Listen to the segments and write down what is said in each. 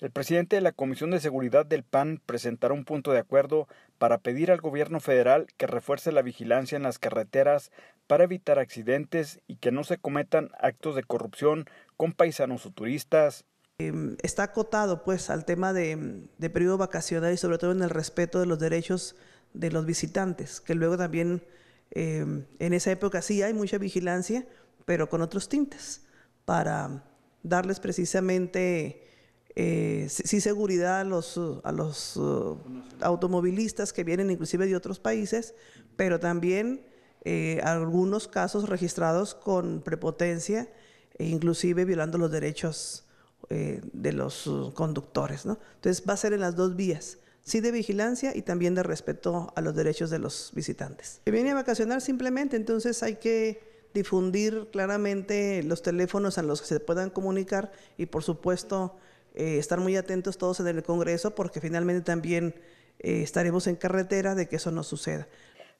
El presidente de la Comisión de Seguridad del PAN presentará un punto de acuerdo para pedir al gobierno federal que refuerce la vigilancia en las carreteras para evitar accidentes y que no se cometan actos de corrupción con paisanos o turistas. Em, está acotado pues al tema de, de periodo vacacional y sobre todo en el respeto de los derechos de los visitantes, que luego también em, en esa época sí hay mucha vigilancia, pero con otros tintes, para darles precisamente eh, sí seguridad a los, a los uh, automovilistas que vienen inclusive de otros países, pero también eh, algunos casos registrados con prepotencia e inclusive violando los derechos eh, de los uh, conductores. ¿no? Entonces va a ser en las dos vías, sí de vigilancia y también de respeto a los derechos de los visitantes. Que viene a vacacionar simplemente, entonces hay que difundir claramente los teléfonos a los que se puedan comunicar y por supuesto eh, estar muy atentos todos en el Congreso porque finalmente también eh, estaremos en carretera de que eso no suceda.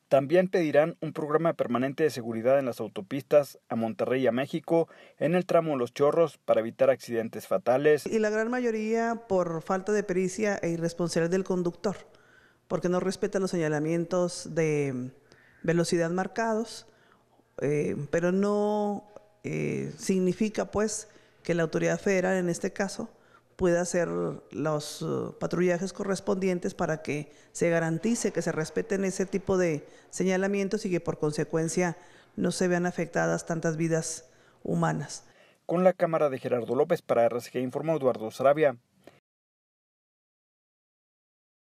También pedirán un programa permanente de seguridad en las autopistas a Monterrey y a México en el tramo Los Chorros para evitar accidentes fatales. Y la gran mayoría por falta de pericia e irresponsabilidad del conductor, porque no respetan los señalamientos de mm, velocidad marcados, eh, pero no significa pues que la autoridad federal en este caso pueda hacer los eh, patrullajes correspondientes para que se garantice que se respeten ese tipo de señalamientos y que por consecuencia no se vean afectadas tantas vidas humanas. Con la cámara de Gerardo López para RCG informó Eduardo Sarabia.